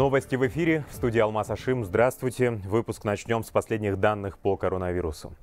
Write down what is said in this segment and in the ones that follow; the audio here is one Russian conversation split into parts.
Новости в эфире. В студии Алмаз Ашим. Здравствуйте. Выпуск начнем с последних данных по коронавирусу.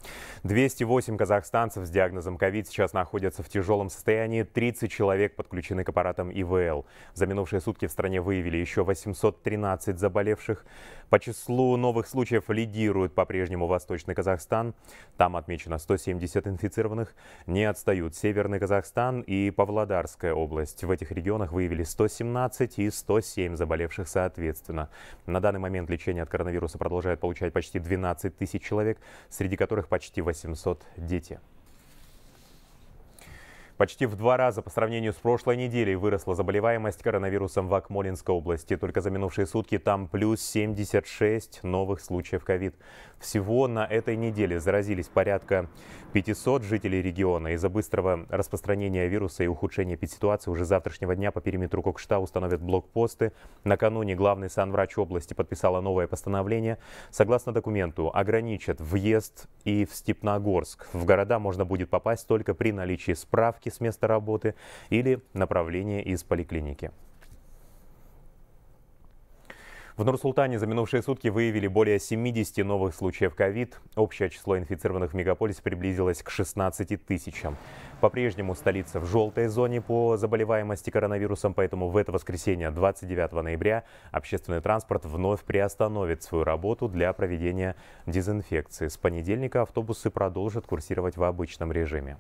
208 казахстанцев с диагнозом ковид сейчас находятся в тяжелом состоянии. 30 человек подключены к аппаратам ИВЛ. За минувшие сутки в стране выявили еще 813 заболевших. По числу новых случаев лидирует по-прежнему Восточный Казахстан. Там отмечено 170 инфицированных. Не отстают Северный Казахстан и Павлодарская область. В этих регионах выявили 117 и 107 заболевших соответственно. На данный момент лечение от коронавируса продолжает получать почти 12 тысяч человек, среди которых почти 800 детей. Почти в два раза по сравнению с прошлой неделей выросла заболеваемость коронавирусом в Акмолинской области. Только за минувшие сутки там плюс 76 новых случаев ковид. Всего на этой неделе заразились порядка 500 жителей региона. Из-за быстрого распространения вируса и ухудшения ситуации уже завтрашнего дня по периметру Кокшта установят блокпосты. Накануне главный санврач области подписала новое постановление. Согласно документу, ограничат въезд и в Степногорск. В города можно будет попасть только при наличии справки доставки с места работы или направления из поликлиники. В Нур-Султане за минувшие сутки выявили более 70 новых случаев ковид. Общее число инфицированных в мегаполисе приблизилось к 16 тысячам. По-прежнему столица в желтой зоне по заболеваемости коронавирусом, поэтому в это воскресенье, 29 ноября, общественный транспорт вновь приостановит свою работу для проведения дезинфекции. С понедельника автобусы продолжат курсировать в обычном режиме.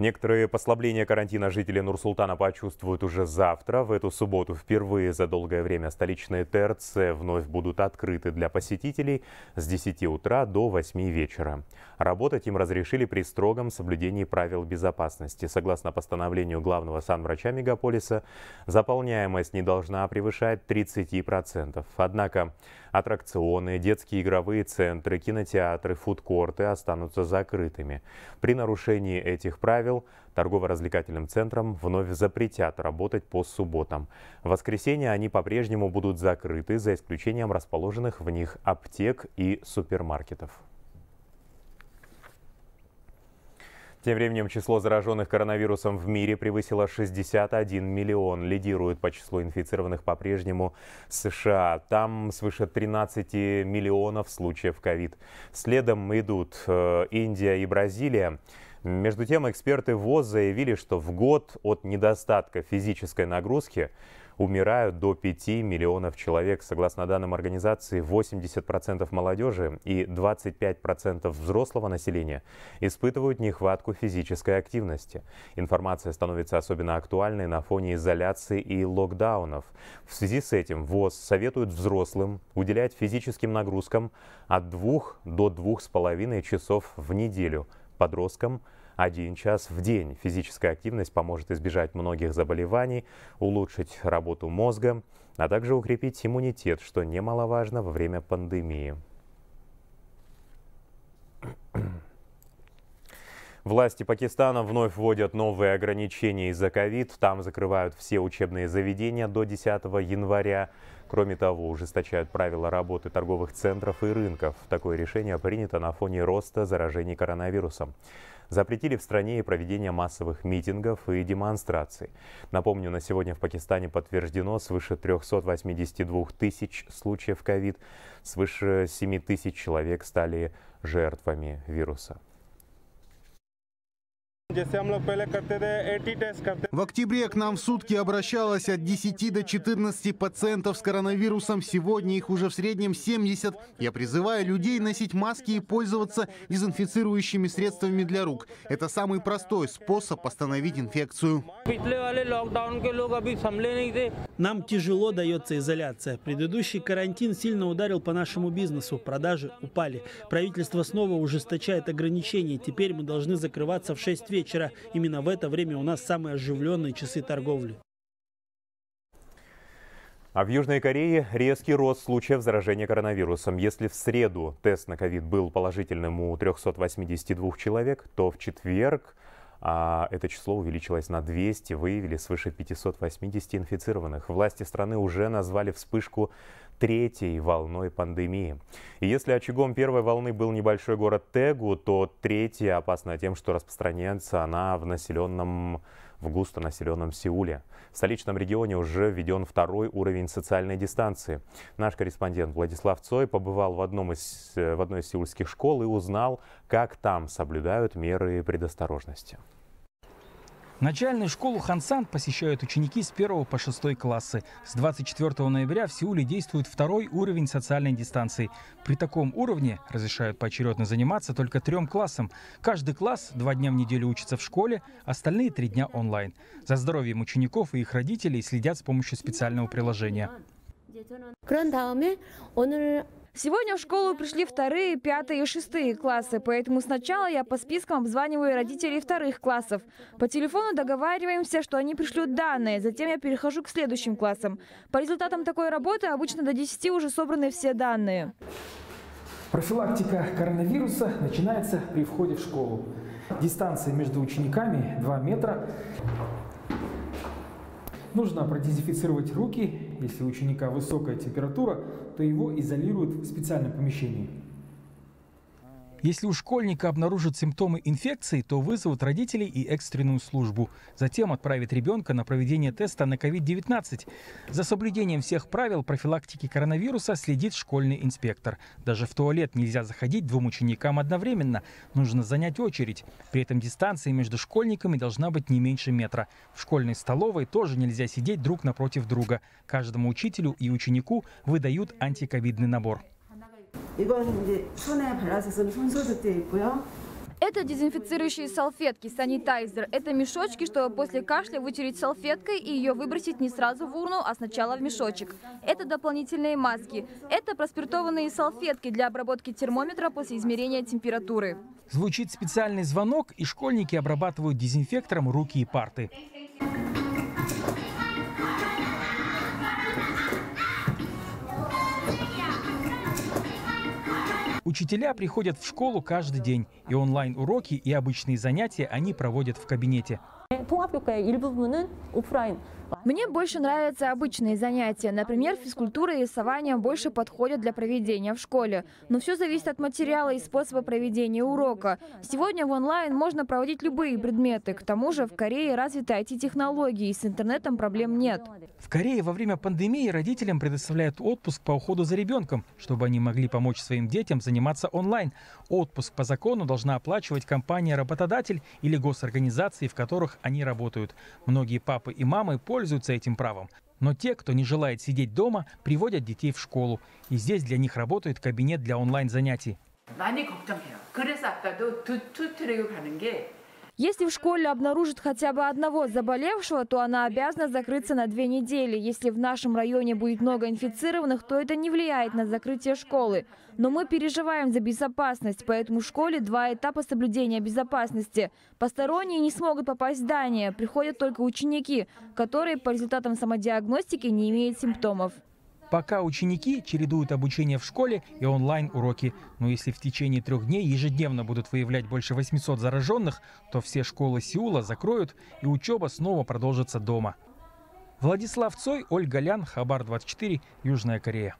Некоторые послабления карантина жители Нур-Султана почувствуют уже завтра. В эту субботу впервые за долгое время столичные ТРЦ вновь будут открыты для посетителей с 10 утра до 8 вечера. Работать им разрешили при строгом соблюдении правил безопасности. Согласно постановлению главного санврача мегаполиса, заполняемость не должна превышать 30%. Однако Аттракционы, детские игровые центры, кинотеатры, фудкорты останутся закрытыми. При нарушении этих правил торгово-развлекательным центрам вновь запретят работать по субботам. В воскресенье они по-прежнему будут закрыты, за исключением расположенных в них аптек и супермаркетов. Тем временем число зараженных коронавирусом в мире превысило 61 миллион. Лидирует по числу инфицированных по-прежнему США. Там свыше 13 миллионов случаев ковид. Следом идут э, Индия и Бразилия. Между тем, эксперты ВОЗ заявили, что в год от недостатка физической нагрузки умирают до 5 миллионов человек. Согласно данным организации, 80% молодежи и 25% взрослого населения испытывают нехватку физической активности. Информация становится особенно актуальной на фоне изоляции и локдаунов. В связи с этим ВОЗ советует взрослым уделять физическим нагрузкам от 2 до 2,5 часов в неделю, подросткам – 1 час в день. Физическая активность поможет избежать многих заболеваний, улучшить работу мозга, а также укрепить иммунитет, что немаловажно во время пандемии. Власти Пакистана вновь вводят новые ограничения из-за ковид. Там закрывают все учебные заведения до 10 января. Кроме того, ужесточают правила работы торговых центров и рынков. Такое решение принято на фоне роста заражений коронавирусом запретили в стране и проведение массовых митингов и демонстраций. Напомню, на сегодня в Пакистане подтверждено свыше 382 тысяч случаев ковид, свыше 7 тысяч человек стали жертвами вируса. В октябре к нам в сутки обращалось от 10 до 14 пациентов с коронавирусом. Сегодня их уже в среднем 70. Я призываю людей носить маски и пользоваться дезинфицирующими средствами для рук. Это самый простой способ остановить инфекцию. Нам тяжело дается изоляция. Предыдущий карантин сильно ударил по нашему бизнесу. Продажи упали. Правительство снова ужесточает ограничения. Теперь мы должны закрываться в 6 вечера вечера. Именно в это время у нас самые оживленные часы торговли. А в Южной Корее резкий рост случаев заражения коронавирусом. Если в среду тест на ковид был положительным у 382 человек, то в четверг а это число увеличилось на 200, выявили свыше 580 инфицированных. Власти страны уже назвали вспышку третьей волной пандемии. И если очагом первой волны был небольшой город Тегу, то третья опасна тем, что распространяется она в населенном в густонаселенном Сеуле. В столичном регионе уже введен второй уровень социальной дистанции. Наш корреспондент Владислав Цой побывал в, одном из, в одной из сеульских школ и узнал, как там соблюдают меры предосторожности. Начальную школу Хансан посещают ученики с 1 по 6 классы. С 24 ноября в Сеуле действует второй уровень социальной дистанции. При таком уровне разрешают поочередно заниматься только трем классам. Каждый класс два дня в неделю учится в школе, остальные три дня онлайн. За здоровьем учеников и их родителей следят с помощью специального приложения. Сегодня в школу пришли вторые, пятые и шестые классы, поэтому сначала я по спискам обзваниваю родителей вторых классов. По телефону договариваемся, что они пришлют данные, затем я перехожу к следующим классам. По результатам такой работы обычно до 10 уже собраны все данные. Профилактика коронавируса начинается при входе в школу. Дистанция между учениками 2 метра. Нужно продезинфицировать руки. Если у ученика высокая температура, то его изолируют в специальном помещении. Если у школьника обнаружат симптомы инфекции, то вызовут родителей и экстренную службу. Затем отправят ребенка на проведение теста на COVID-19. За соблюдением всех правил профилактики коронавируса следит школьный инспектор. Даже в туалет нельзя заходить двум ученикам одновременно. Нужно занять очередь. При этом дистанция между школьниками должна быть не меньше метра. В школьной столовой тоже нельзя сидеть друг напротив друга. Каждому учителю и ученику выдают антиковидный набор. 이건 이제 손에 발라서 쓰는 손소독제 있고요. Это дезинфицирующие салфетки, санитайзер. Это мешочки, чтобы после кашля вытереть салфеткой и ее выбросить не сразу в урну, а сначала в мешочек. Это дополнительные маски. Это проспиртованные салфетки для обработки термометра после измерения температуры. Звучит специальный звонок, и школьники обрабатывают дезинфектором руки и парты. Учителя приходят в школу каждый день, и онлайн-уроки и обычные занятия они проводят в кабинете. 통합 교과의 일부분은 오프라인, мне больше нравятся обычные занятия. Например, физкультура и рисование больше подходят для проведения в школе. Но все зависит от материала и способа проведения урока. Сегодня в онлайн можно проводить любые предметы. К тому же в Корее развиты IT-технологии, и с интернетом проблем нет. В Корее во время пандемии родителям предоставляют отпуск по уходу за ребенком, чтобы они могли помочь своим детям заниматься онлайн. Отпуск по закону должна оплачивать компания-работодатель или госорганизации, в которых они работают. Многие папы и мамы пользуются пользуются этим правом. Но те, кто не желает сидеть дома, приводят детей в школу. И здесь для них работает кабинет для онлайн-занятий. Если в школе обнаружат хотя бы одного заболевшего, то она обязана закрыться на две недели. Если в нашем районе будет много инфицированных, то это не влияет на закрытие школы. Но мы переживаем за безопасность, поэтому в школе два этапа соблюдения безопасности. Посторонние не смогут попасть в здание, приходят только ученики, которые по результатам самодиагностики не имеют симптомов. Пока ученики чередуют обучение в школе и онлайн-уроки. Но если в течение трех дней ежедневно будут выявлять больше 800 зараженных, то все школы Сеула закроют и учеба снова продолжится дома. Владислав Цой, Ольга Лян, Хабар 24, Южная Корея.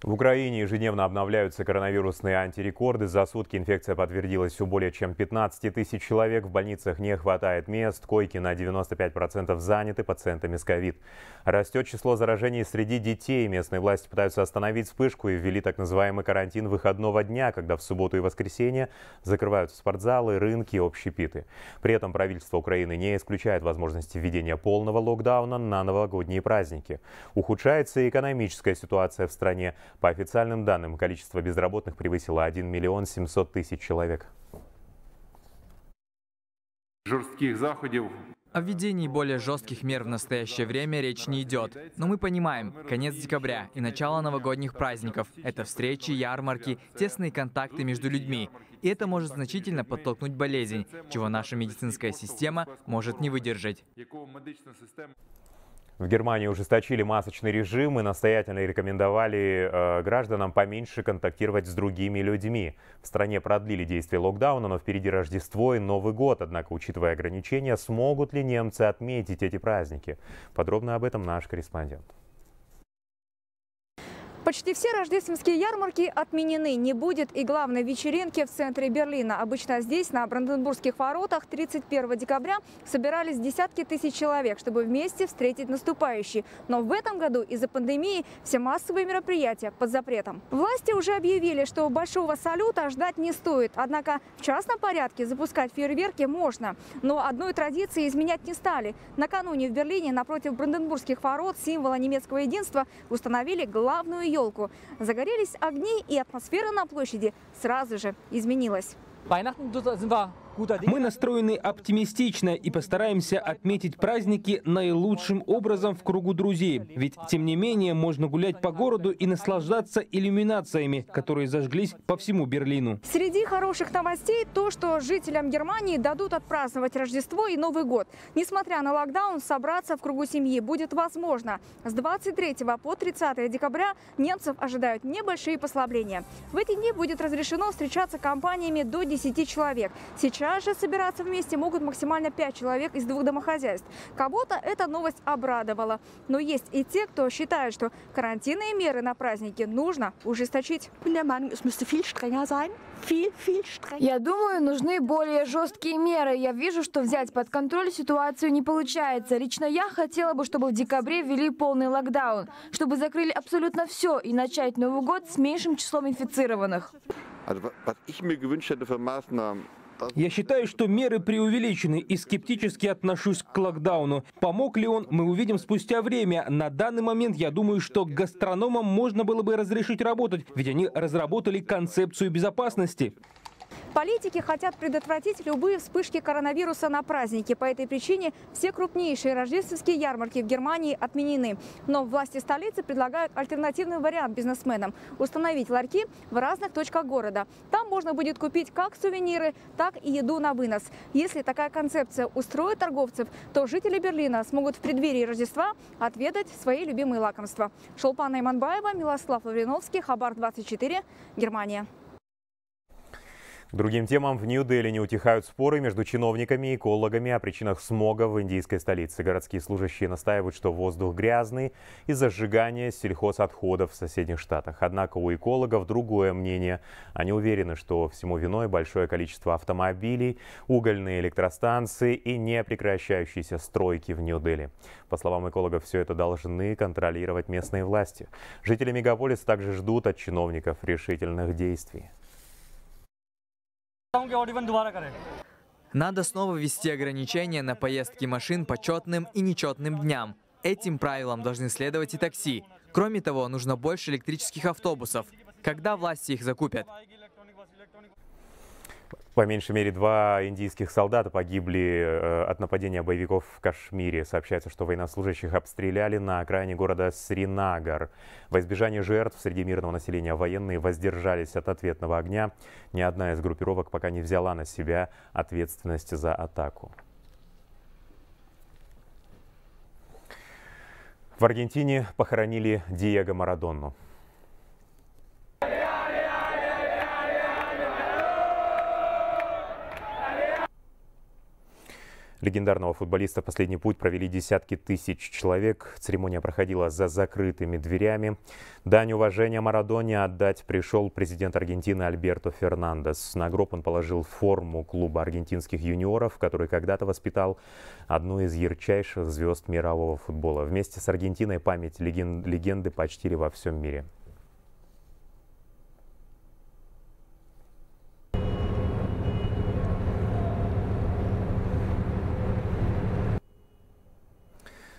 В Украине ежедневно обновляются коронавирусные антирекорды. За сутки инфекция подтвердилась у более чем 15 тысяч человек. В больницах не хватает мест, койки на 95% заняты пациентами с ковид. Растет число заражений среди детей. Местные власти пытаются остановить вспышку и ввели так называемый карантин выходного дня, когда в субботу и воскресенье закрываются спортзалы, рынки и общепиты. При этом правительство Украины не исключает возможности введения полного локдауна на новогодние праздники. Ухудшается и экономическая ситуация в стране. По официальным данным, количество безработных превысило 1 миллион 700 тысяч человек. Жорстких заходов о введении более жестких мер в настоящее время речь не идет. Но мы понимаем, конец декабря и начало новогодних праздников – это встречи, ярмарки, тесные контакты между людьми. И это может значительно подтолкнуть болезнь, чего наша медицинская система может не выдержать. В Германии ужесточили масочный режим и настоятельно рекомендовали э, гражданам поменьше контактировать с другими людьми. В стране продлили действие локдауна, но впереди Рождество и Новый год. Однако, учитывая ограничения, смогут ли немцы отметить эти праздники? Подробно об этом наш корреспондент. Почти все рождественские ярмарки отменены. Не будет и главной вечеринки в центре Берлина. Обычно здесь, на Бранденбургских воротах, 31 декабря собирались десятки тысяч человек, чтобы вместе встретить наступающий. Но в этом году из-за пандемии все массовые мероприятия под запретом. Власти уже объявили, что большого салюта ждать не стоит. Однако в частном порядке запускать фейерверки можно. Но одной традиции изменять не стали. Накануне в Берлине напротив Бранденбургских ворот символа немецкого единства установили главную ее елку. Загорелись огни, и атмосфера на площади сразу же изменилась. Мы настроены оптимистично и постараемся отметить праздники наилучшим образом в кругу друзей. Ведь, тем не менее, можно гулять по городу и наслаждаться иллюминациями, которые зажглись по всему Берлину. Среди хороших новостей то, что жителям Германии дадут отпраздновать Рождество и Новый год. Несмотря на локдаун, собраться в кругу семьи будет возможно. С 23 по 30 декабря немцев ожидают небольшие послабления. В эти дни будет разрешено встречаться компаниями до 10 человек. Сейчас даже собираться вместе могут максимально 5 человек из двух домохозяйств. Кого-то эта новость обрадовала. Но есть и те, кто считает, что карантинные меры на праздники нужно ужесточить. Я думаю, нужны более жесткие меры. Я вижу, что взять под контроль ситуацию не получается. Лично я хотела бы, чтобы в декабре ввели полный локдаун, чтобы закрыли абсолютно все и начать Новый год с меньшим числом инфицированных. Also, was ich mir gewünscht hätte für Maßnahmen, я считаю, что меры преувеличены и скептически отношусь к локдауну. Помог ли он, мы увидим спустя время. На данный момент я думаю, что гастрономам можно было бы разрешить работать, ведь они разработали концепцию безопасности. Политики хотят предотвратить любые вспышки коронавируса на празднике. По этой причине все крупнейшие рождественские ярмарки в Германии отменены. Но власти столицы предлагают альтернативный вариант бизнесменам – установить ларьки в разных точках города. Там можно будет купить как сувениры, так и еду на вынос. Если такая концепция устроит торговцев, то жители Берлина смогут в преддверии Рождества отведать свои любимые лакомства. Шолпана Иманбаева, Милослав Лавриновский, Хабар 24, Германия. К другим темам в Нью-Дели не утихают споры между чиновниками и экологами о причинах смога в индийской столице. Городские служащие настаивают, что воздух грязный из-за сжигания сельхозотходов в соседних штатах. Однако у экологов другое мнение. Они уверены, что всему виной большое количество автомобилей, угольные электростанции и непрекращающиеся стройки в Нью-Дели. По словам экологов, все это должны контролировать местные власти. Жители мегаполиса также ждут от чиновников решительных действий. Надо снова ввести ограничения на поездки машин по четным и нечетным дням. Этим правилам должны следовать и такси. Кроме того, нужно больше электрических автобусов. Когда власти их закупят? По меньшей мере, два индийских солдата погибли э, от нападения боевиков в Кашмире. Сообщается, что военнослужащих обстреляли на окраине города Сринагар. Во избежание жертв среди мирного населения военные воздержались от ответного огня. Ни одна из группировок пока не взяла на себя ответственность за атаку. В Аргентине похоронили Диего Марадонну. Легендарного футболиста «Последний путь» провели десятки тысяч человек. Церемония проходила за закрытыми дверями. Дань уважения Марадоне отдать пришел президент Аргентины Альберто Фернандес. На гроб он положил форму клуба аргентинских юниоров, который когда-то воспитал одну из ярчайших звезд мирового футбола. Вместе с Аргентиной память леген... легенды почтили во всем мире.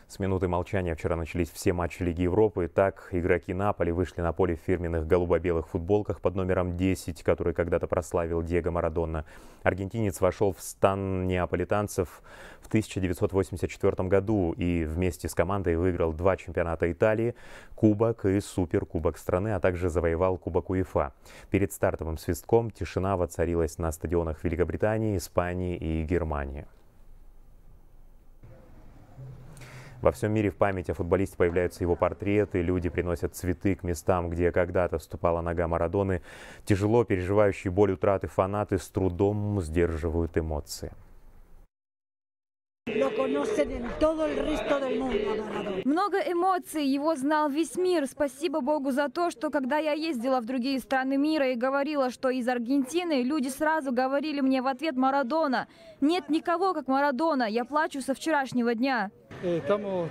С минуты молчания вчера начались все матчи Лиги Европы. Так, игроки Наполи вышли на поле в фирменных голубо-белых футболках под номером 10, который когда-то прославил Диего Марадонна. Аргентинец вошел в стан неаполитанцев в 1984 году и вместе с командой выиграл два чемпионата Италии, Кубок и Суперкубок страны, а также завоевал Кубок УЕФА. Перед стартовым свистком тишина воцарилась на стадионах Великобритании, Испании и Германии. Во всем мире в память о футболисте появляются его портреты, люди приносят цветы к местам, где когда-то вступала нога Марадоны. Тяжело переживающие боль утраты фанаты с трудом сдерживают эмоции. Много эмоций, его знал весь мир. Спасибо Богу за то, что когда я ездила в другие страны мира и говорила, что из Аргентины, люди сразу говорили мне в ответ «Марадона». Нет никого, как Марадона. Я плачу со вчерашнего дня. Э,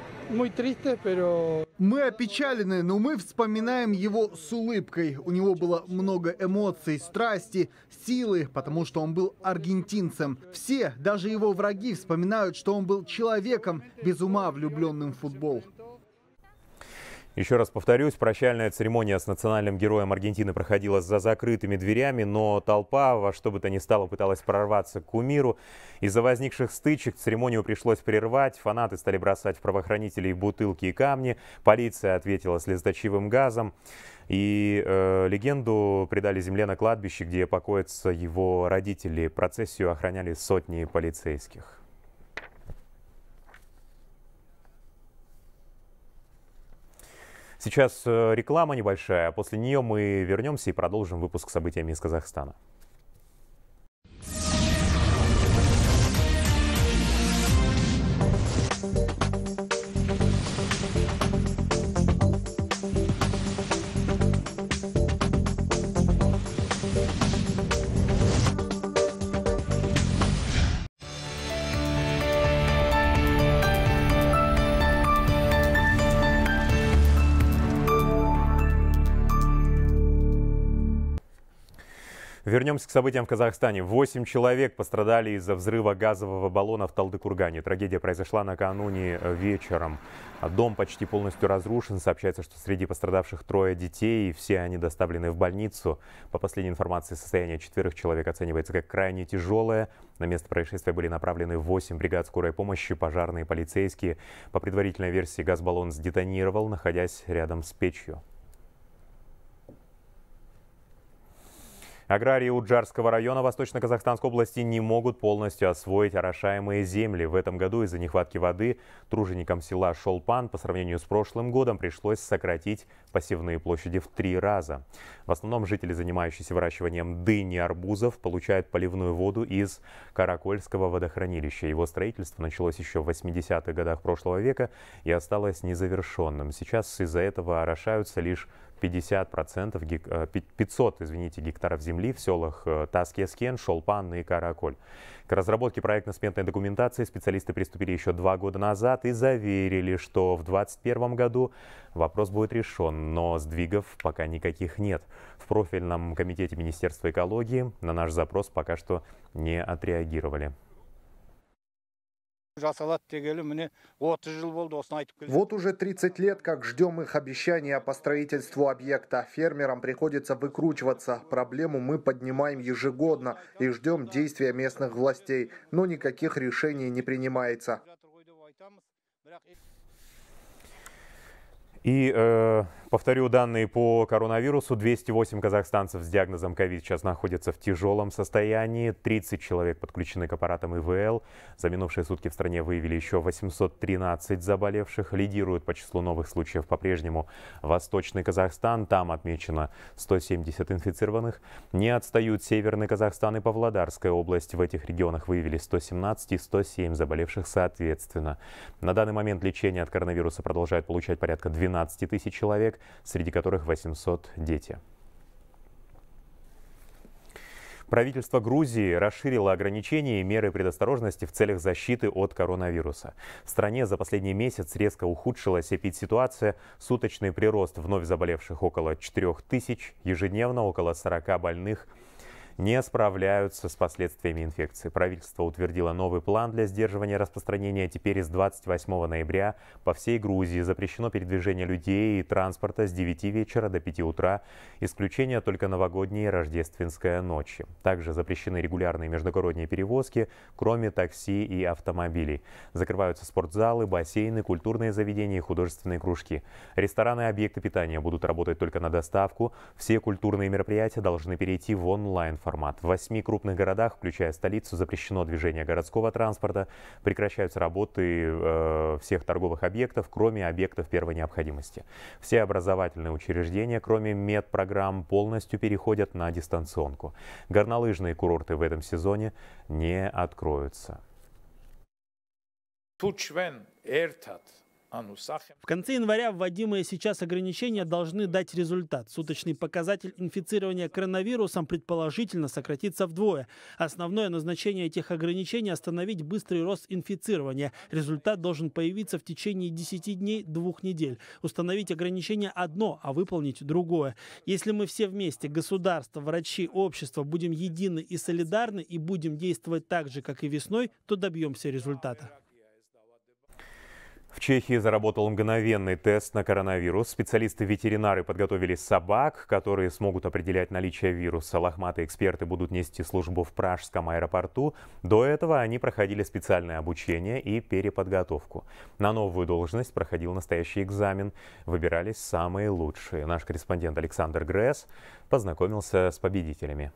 мы опечалены, но мы вспоминаем его с улыбкой. У него было много эмоций, страсти, силы, потому что он был аргентинцем. Все, даже его враги, вспоминают, что он был человеком, без ума влюбленным в футбол. Еще раз повторюсь, прощальная церемония с национальным героем Аргентины проходила за закрытыми дверями, но толпа во что бы то ни стало пыталась прорваться к кумиру. Из-за возникших стычек церемонию пришлось прервать, фанаты стали бросать в правоохранителей бутылки и камни, полиция ответила слезоточивым газом. И э, легенду придали земле на кладбище, где покоятся его родители. Процессию охраняли сотни полицейских. Сейчас э, реклама небольшая, а после нее мы вернемся и продолжим выпуск событиями из Казахстана. Вернемся к событиям в Казахстане. Восемь человек пострадали из-за взрыва газового баллона в Талдыкургане. Трагедия произошла накануне э, вечером. Дом почти полностью разрушен. Сообщается, что среди пострадавших трое детей. Все они доставлены в больницу. По последней информации, состояние четверых человек оценивается как крайне тяжелое. На место происшествия были направлены 8 бригад скорой помощи, пожарные, полицейские. По предварительной версии, газбаллон сдетонировал, находясь рядом с печью. Аграрии Уджарского района Восточно-Казахстанской области не могут полностью освоить орошаемые земли. В этом году из-за нехватки воды труженикам села Шолпан по сравнению с прошлым годом пришлось сократить посевные площади в три раза. В основном жители, занимающиеся выращиванием дыни и арбузов, получают поливную воду из Каракольского водохранилища. Его строительство началось еще в 80-х годах прошлого века и осталось незавершенным. Сейчас из-за этого орошаются лишь 50%, гек, 500 э, извините, гектаров земли в селах э, Таскескен, Шолпан и Караколь. К разработке проектно-сметной документации специалисты приступили еще два года назад и заверили, что в 2021 году вопрос будет решен, но сдвигов пока никаких нет. В профильном комитете Министерства экологии на наш запрос пока что не отреагировали. Вот уже 30 лет, как ждем их обещания по строительству объекта. Фермерам приходится выкручиваться. Проблему мы поднимаем ежегодно и ждем действия местных властей. Но никаких решений не принимается. И э, Повторю данные по коронавирусу. 208 казахстанцев с диагнозом COVID сейчас находятся в тяжелом состоянии. 30 человек подключены к аппаратам ИВЛ. За минувшие сутки в стране выявили еще 813 заболевших. Лидируют по числу новых случаев по-прежнему Восточный Казахстан. Там отмечено 170 инфицированных. Не отстают Северный Казахстан и Павлодарская область. В этих регионах выявили 117 и 107 заболевших соответственно. На данный момент лечение от коронавируса продолжает получать порядка 12 тысяч человек среди которых 800 дети. Правительство Грузии расширило ограничения и меры предосторожности в целях защиты от коронавируса. В стране за последний месяц резко ухудшилась эпидситуация. Суточный прирост вновь заболевших около 4 тысяч, ежедневно около 40 больных не справляются с последствиями инфекции. Правительство утвердило новый план для сдерживания распространения. Теперь с 28 ноября по всей Грузии запрещено передвижение людей и транспорта с 9 вечера до 5 утра. Исключение только новогодние и рождественская ночи. Также запрещены регулярные междугородние перевозки, кроме такси и автомобилей. Закрываются спортзалы, бассейны, культурные заведения и художественные кружки. Рестораны и объекты питания будут работать только на доставку. Все культурные мероприятия должны перейти в онлайн-формат формат. В восьми крупных городах, включая столицу, запрещено движение городского транспорта, прекращаются работы э, всех торговых объектов, кроме объектов первой необходимости. Все образовательные учреждения, кроме медпрограмм, полностью переходят на дистанционку. Горнолыжные курорты в этом сезоне не откроются. А, ну, в конце января вводимые сейчас ограничения должны дать результат. Суточный показатель инфицирования коронавирусом предположительно сократится вдвое. Основное назначение этих ограничений – остановить быстрый рост инфицирования. Результат должен появиться в течение 10 дней, двух недель. Установить ограничения одно, а выполнить другое. Если мы все вместе, государство, врачи, общество, будем едины и солидарны и будем действовать так же, как и весной, то добьемся результата. В Чехии заработал мгновенный тест на коронавирус. Специалисты-ветеринары подготовили собак, которые смогут определять наличие вируса. Лохматые эксперты будут нести службу в пражском аэропорту. До этого они проходили специальное обучение и переподготовку. На новую должность проходил настоящий экзамен. Выбирались самые лучшие. Наш корреспондент Александр Гресс познакомился с победителями.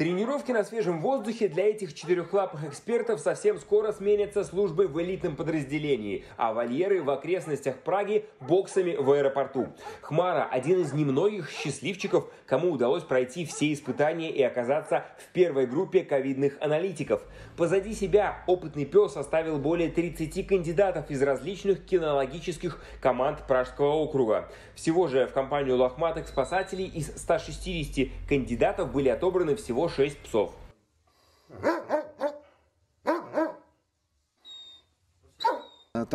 Тренировки на свежем воздухе для этих четырехлапых экспертов совсем скоро сменятся службой в элитном подразделении, а вольеры в окрестностях Праги – боксами в аэропорту. Хмара – один из немногих счастливчиков, кому удалось пройти все испытания и оказаться в первой группе ковидных аналитиков. Позади себя опытный пес оставил более 30 кандидатов из различных кинологических команд Пражского округа. Всего же в компанию лохматых спасателей из 160 кандидатов были отобраны всего 106 псов. Э,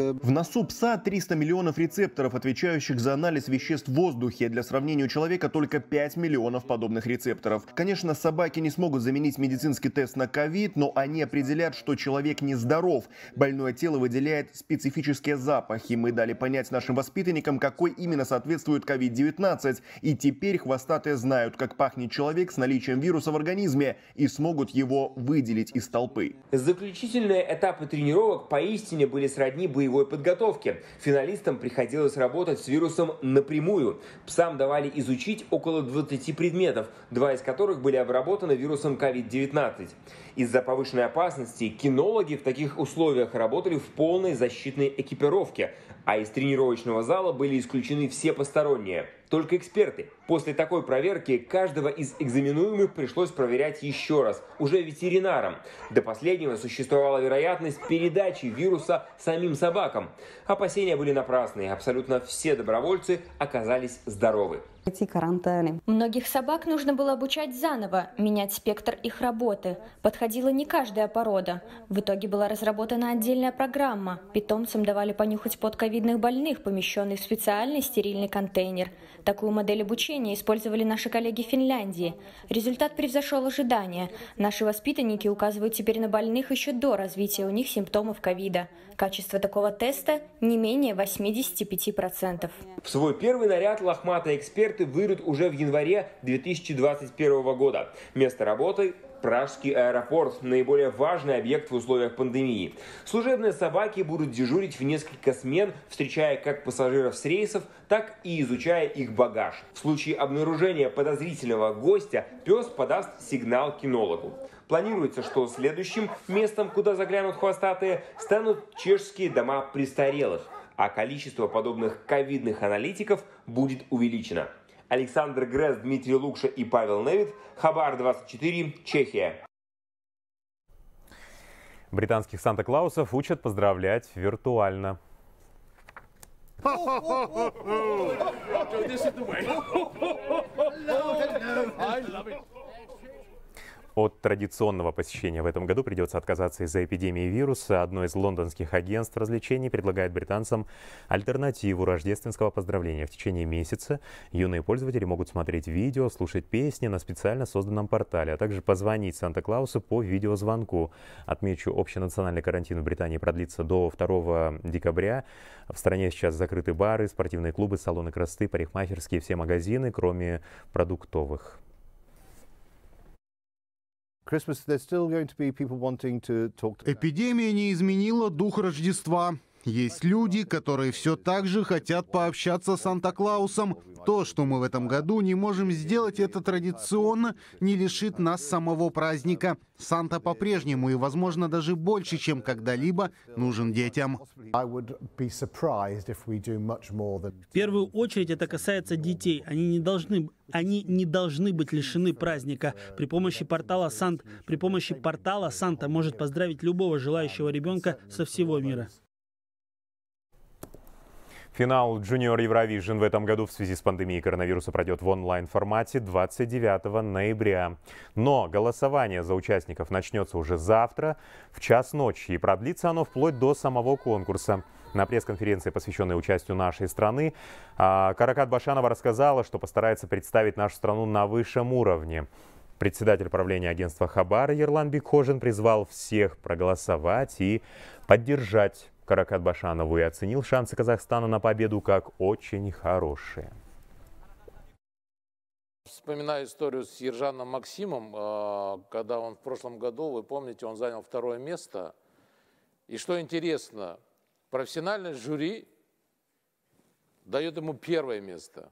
э, в носу пса 300 миллионов рецепторов, отвечающих за анализ веществ в воздухе. Для сравнения, у человека только 5 миллионов подобных рецепторов. Конечно, собаки не смогут заменить медицинский тест на ковид, но они определят, что человек нездоров. Больное тело выделяет специфические запахи. Мы дали понять нашим воспитанникам, какой именно соответствует ковид-19. И теперь хвостатые знают, как пахнет человек с наличием вируса в организме и смогут его выделить из толпы. Заключительные этапы тренировок поистине обучения были сродни боевой подготовке. Финалистам приходилось работать с вирусом напрямую. Псам давали изучить около 20 предметов, два из которых были обработаны вирусом COVID-19. Из-за повышенной опасности кинологи в таких условиях работали в полной защитной экипировке, а из тренировочного зала были исключены все посторонние, только эксперты. После такой проверки каждого из экзаменуемых пришлось проверять еще раз, уже ветеринаром. До последнего существовала вероятность передачи вируса самим собакам. Опасения были напрасны, абсолютно все добровольцы оказались здоровы эти карантины. Многих собак нужно было обучать заново, менять спектр их работы. Подходила не каждая порода. В итоге была разработана отдельная программа. Питомцам давали понюхать под ковидных больных, помещенный в специальный стерильный контейнер. Такую модель обучения использовали наши коллеги Финляндии. Результат превзошел ожидания. Наши воспитанники указывают теперь на больных еще до развития у них симптомов ковида. Качество такого теста не менее 85%. В свой первый наряд лохматый эксперт проекты выйдут уже в январе 2021 года. Место работы Пражский аэропорт – наиболее важный объект в условиях пандемии. Служебные собаки будут дежурить в несколько смен, встречая как пассажиров с рейсов, так и изучая их багаж. В случае обнаружения подозрительного гостя пес подаст сигнал кинологу. Планируется, что следующим местом, куда заглянут хвостатые, станут чешские дома престарелых, а количество подобных ковидных аналитиков будет увеличено. Александр Гресс, Дмитрий Лукша и Павел Невит. Хабар-24, Чехия. Британских Санта-Клаусов учат поздравлять виртуально. От традиционного посещения в этом году придется отказаться из-за эпидемии вируса. Одно из лондонских агентств развлечений предлагает британцам альтернативу рождественского поздравления. В течение месяца юные пользователи могут смотреть видео, слушать песни на специально созданном портале, а также позвонить Санта-Клаусу по видеозвонку. Отмечу, общенациональный карантин в Британии продлится до 2 декабря. В стране сейчас закрыты бары, спортивные клубы, салоны красоты, парикмахерские, все магазины, кроме продуктовых. Эпидемия не изменила дух Рождества. Есть люди, которые все так же хотят пообщаться с Санта-Клаусом. То, что мы в этом году не можем сделать это традиционно, не лишит нас самого праздника. Санта по-прежнему и, возможно, даже больше, чем когда-либо, нужен детям. В первую очередь это касается детей. Они не должны они не должны быть лишены праздника. При помощи портала Сант, при помощи портала Санта может поздравить любого желающего ребенка со всего мира. Финал Junior Eurovision в этом году в связи с пандемией коронавируса пройдет в онлайн-формате 29 ноября. Но голосование за участников начнется уже завтра в час ночи и продлится оно вплоть до самого конкурса. На пресс-конференции, посвященной участию нашей страны, а, Каракат Башанова рассказала, что постарается представить нашу страну на высшем уровне. Председатель правления агентства Хабар Ерлан Бекхожин призвал всех проголосовать и поддержать Каракат Башанову и оценил шансы Казахстана на победу как очень хорошие. Вспоминаю историю с Ержаном Максимом, а, когда он в прошлом году, вы помните, он занял второе место. И что интересно, профессиональное жюри дает ему первое место.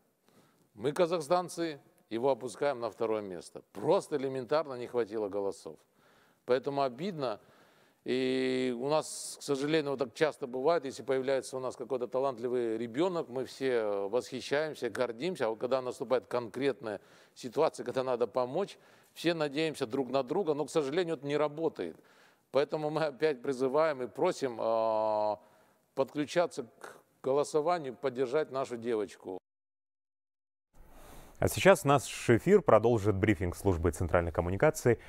Мы, казахстанцы, его опускаем на второе место. Просто элементарно не хватило голосов. Поэтому обидно, и у нас, к сожалению, вот так часто бывает, если появляется у нас какой-то талантливый ребенок, мы все восхищаемся, гордимся, а вот когда наступает конкретная ситуация, когда надо помочь, все надеемся друг на друга, но, к сожалению, это не работает. Поэтому мы опять призываем и просим э, подключаться к голосованию, поддержать нашу девочку. А сейчас наш эфир продолжит брифинг службы центральной коммуникации.